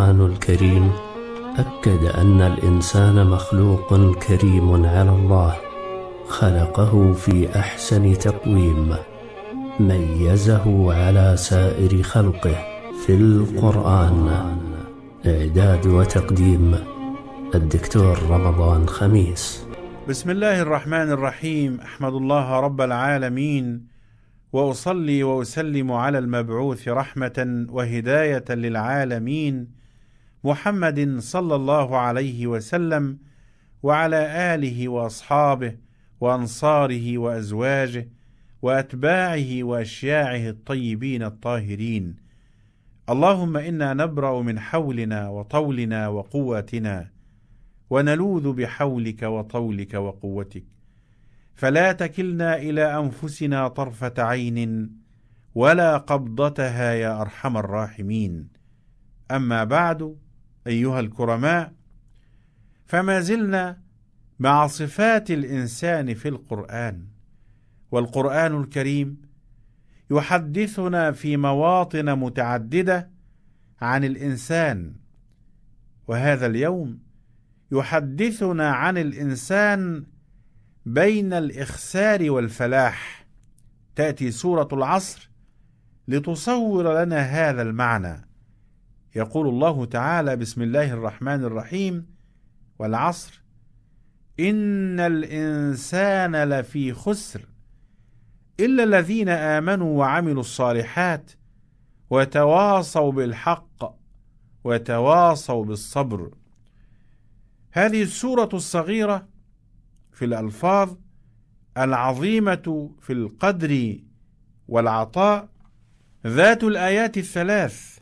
القرآن الكريم أكد أن الإنسان مخلوق كريم على الله خلقه في أحسن تقويم ميزه على سائر خلقه في القرآن إعداد وتقديم الدكتور رمضان خميس بسم الله الرحمن الرحيم أحمد الله رب العالمين واصلي واسلم على المبعوث رحمه وهدايه للعالمين محمد صلى الله عليه وسلم وعلى اله واصحابه وانصاره وازواجه واتباعه واشياعه الطيبين الطاهرين اللهم انا نبرا من حولنا وطولنا وقوتنا ونلوذ بحولك وطولك وقوتك فلا تكلنا الى انفسنا طرفه عين ولا قبضتها يا ارحم الراحمين اما بعد أيها الكرماء فما زلنا مع صفات الإنسان في القرآن والقرآن الكريم يحدثنا في مواطن متعددة عن الإنسان وهذا اليوم يحدثنا عن الإنسان بين الإخسار والفلاح تأتي سورة العصر لتصور لنا هذا المعنى يقول الله تعالى بسم الله الرحمن الرحيم والعصر إن الإنسان لفي خسر إلا الذين آمنوا وعملوا الصالحات وتواصوا بالحق وتواصوا بالصبر هذه السورة الصغيرة في الألفاظ العظيمة في القدر والعطاء ذات الآيات الثلاث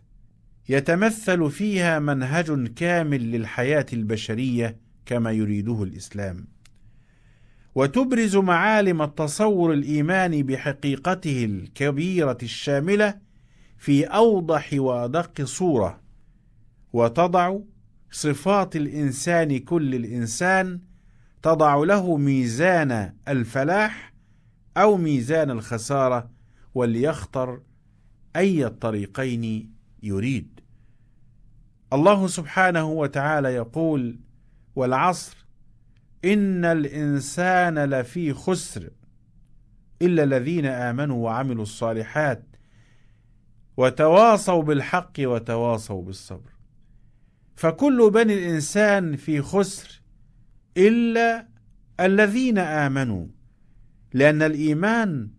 يتمثل فيها منهج كامل للحياه البشريه كما يريده الاسلام وتبرز معالم التصور الايماني بحقيقته الكبيره الشامله في اوضح وادق صوره وتضع صفات الانسان كل الانسان تضع له ميزان الفلاح او ميزان الخساره وليختر اي الطريقين يريد الله سبحانه وتعالى يقول والعصر ان الانسان لفي خسر الا الذين امنوا وعملوا الصالحات وتواصوا بالحق وتواصوا بالصبر فكل بني الانسان في خسر الا الذين امنوا لان الايمان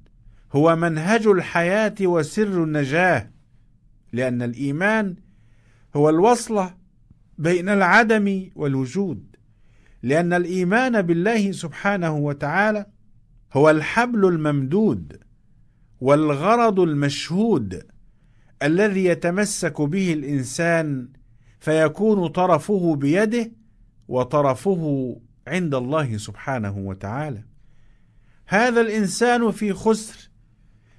هو منهج الحياه وسر النجاه لان الايمان هو الوصله بين العدم والوجود لان الايمان بالله سبحانه وتعالى هو الحبل الممدود والغرض المشهود الذي يتمسك به الانسان فيكون طرفه بيده وطرفه عند الله سبحانه وتعالى هذا الانسان في خسر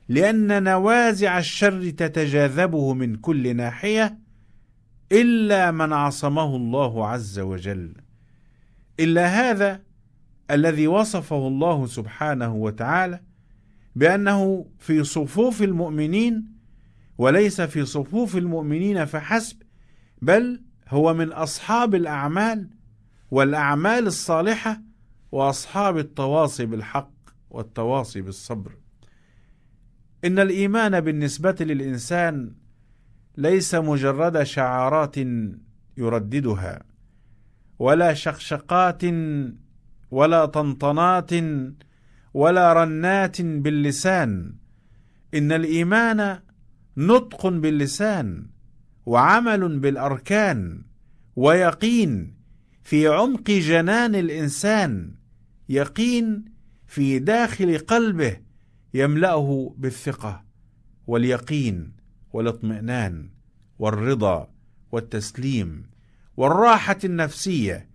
لان نوازع الشر تتجاذبه من كل ناحيه الا من عصمه الله عز وجل الا هذا الذي وصفه الله سبحانه وتعالى بانه في صفوف المؤمنين وليس في صفوف المؤمنين فحسب بل هو من اصحاب الاعمال والاعمال الصالحه واصحاب التواصي بالحق والتواصي بالصبر ان الايمان بالنسبه للانسان ليس مجرد شعارات يرددها ولا شقشقات ولا طنطنات ولا رنات باللسان ان الايمان نطق باللسان وعمل بالاركان ويقين في عمق جنان الانسان يقين في داخل قلبه يملاه بالثقه واليقين والاطمئنان والرضا والتسليم والراحه النفسيه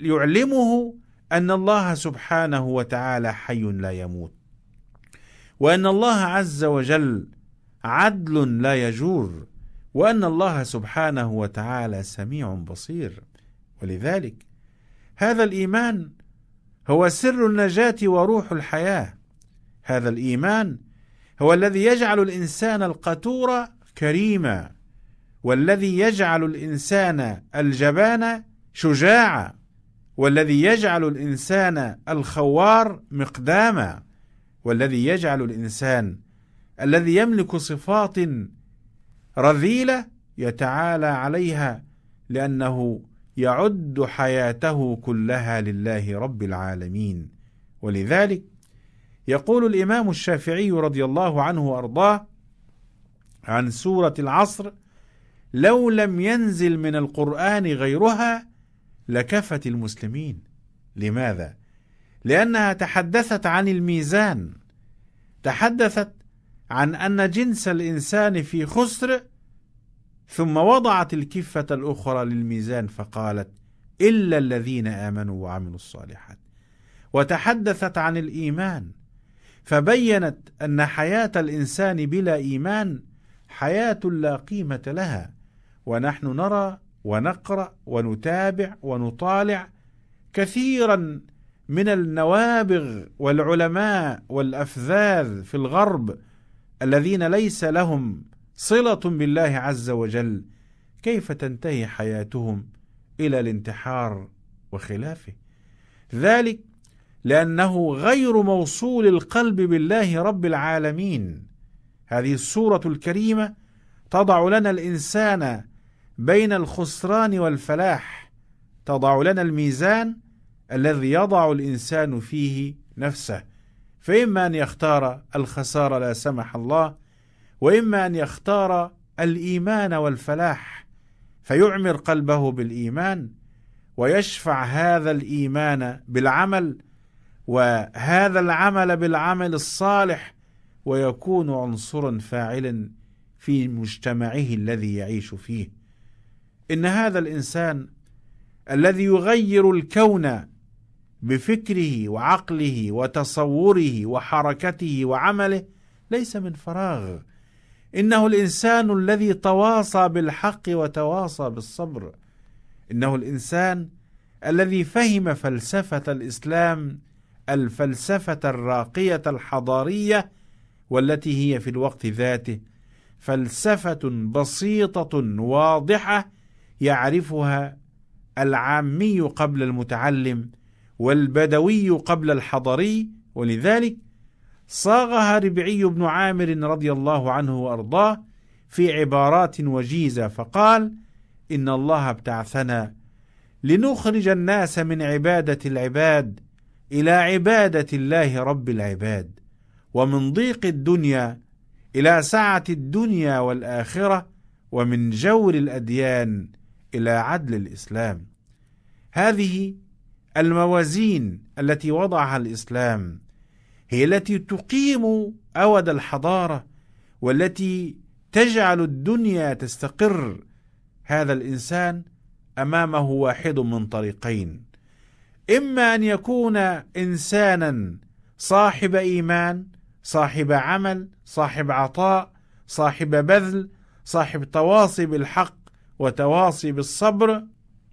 ليعلمه ان الله سبحانه وتعالى حي لا يموت وان الله عز وجل عدل لا يجور وان الله سبحانه وتعالى سميع بصير ولذلك هذا الايمان هو سر النجاه وروح الحياه هذا الايمان هو الذي يجعل الانسان القتور كريما والذي يجعل الإنسان الجبان شجاعا والذي يجعل الإنسان الخوار مقداما والذي يجعل الإنسان الذي يملك صفات رذيلة يتعالى عليها لأنه يعد حياته كلها لله رب العالمين ولذلك يقول الإمام الشافعي رضي الله عنه وأرضاه عن سورة العصر لو لم ينزل من القرآن غيرها لكفت المسلمين لماذا؟ لأنها تحدثت عن الميزان تحدثت عن أن جنس الإنسان في خسر ثم وضعت الكفة الأخرى للميزان فقالت إلا الذين آمنوا وعملوا الصالحات وتحدثت عن الإيمان فبينت أن حياة الإنسان بلا إيمان حياه لا قيمه لها ونحن نرى ونقرا ونتابع ونطالع كثيرا من النوابغ والعلماء والافذاذ في الغرب الذين ليس لهم صله بالله عز وجل كيف تنتهي حياتهم الى الانتحار وخلافه ذلك لانه غير موصول القلب بالله رب العالمين هذه الصورة الكريمة تضع لنا الإنسان بين الخسران والفلاح تضع لنا الميزان الذي يضع الإنسان فيه نفسه فإما أن يختار الخسارة لا سمح الله وإما أن يختار الإيمان والفلاح فيعمر قلبه بالإيمان ويشفع هذا الإيمان بالعمل وهذا العمل بالعمل الصالح ويكون عنصرا فاعلا في مجتمعه الذي يعيش فيه ان هذا الانسان الذي يغير الكون بفكره وعقله وتصوره وحركته وعمله ليس من فراغ انه الانسان الذي تواصى بالحق وتواصى بالصبر انه الانسان الذي فهم فلسفه الاسلام الفلسفه الراقيه الحضاريه والتي هي في الوقت ذاته فلسفة بسيطة واضحة يعرفها العامي قبل المتعلم والبدوي قبل الحضري ولذلك صاغها ربعي بن عامر رضي الله عنه وارضاه في عبارات وجيزه فقال ان الله ابتعثنا لنخرج الناس من عباده العباد الى عباده الله رب العباد ومن ضيق الدنيا إلى سعة الدنيا والآخرة ومن جور الأديان إلى عدل الإسلام هذه الموازين التي وضعها الإسلام هي التي تقيم أود الحضارة والتي تجعل الدنيا تستقر هذا الإنسان أمامه واحد من طريقين إما أن يكون إنسانا صاحب إيمان صاحب عمل صاحب عطاء صاحب بذل صاحب تواصي بالحق وتواصي بالصبر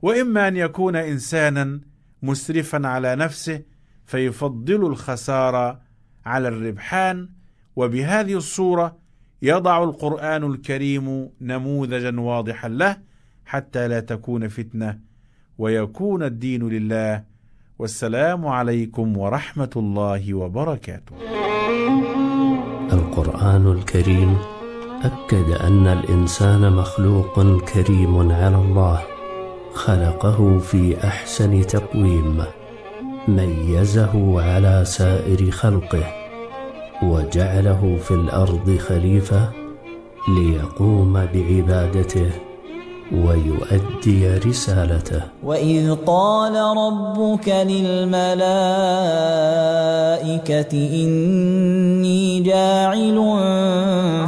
واما ان يكون انسانا مسرفا على نفسه فيفضل الخساره على الربحان وبهذه الصوره يضع القران الكريم نموذجا واضحا له حتى لا تكون فتنه ويكون الدين لله والسلام عليكم ورحمه الله وبركاته القرآن الكريم أكد أن الإنسان مخلوق كريم على الله خلقه في أحسن تقويم ميزه على سائر خلقه وجعله في الأرض خليفة ليقوم بعبادته ويؤدي رسالته وإذ قال ربك للملائكة إني جاعل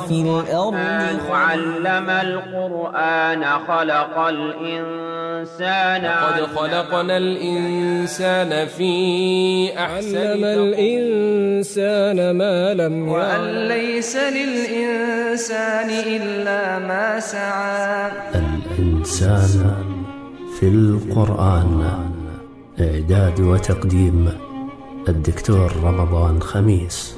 في الأرض علم القرآن خلق الإنسان قد خلقنا الإنسان في أحسن الإنسان ما لم وأن ليس للإنسان إلا ما سعى الإنسان في القرآن إعداد وتقديم الدكتور رمضان خميس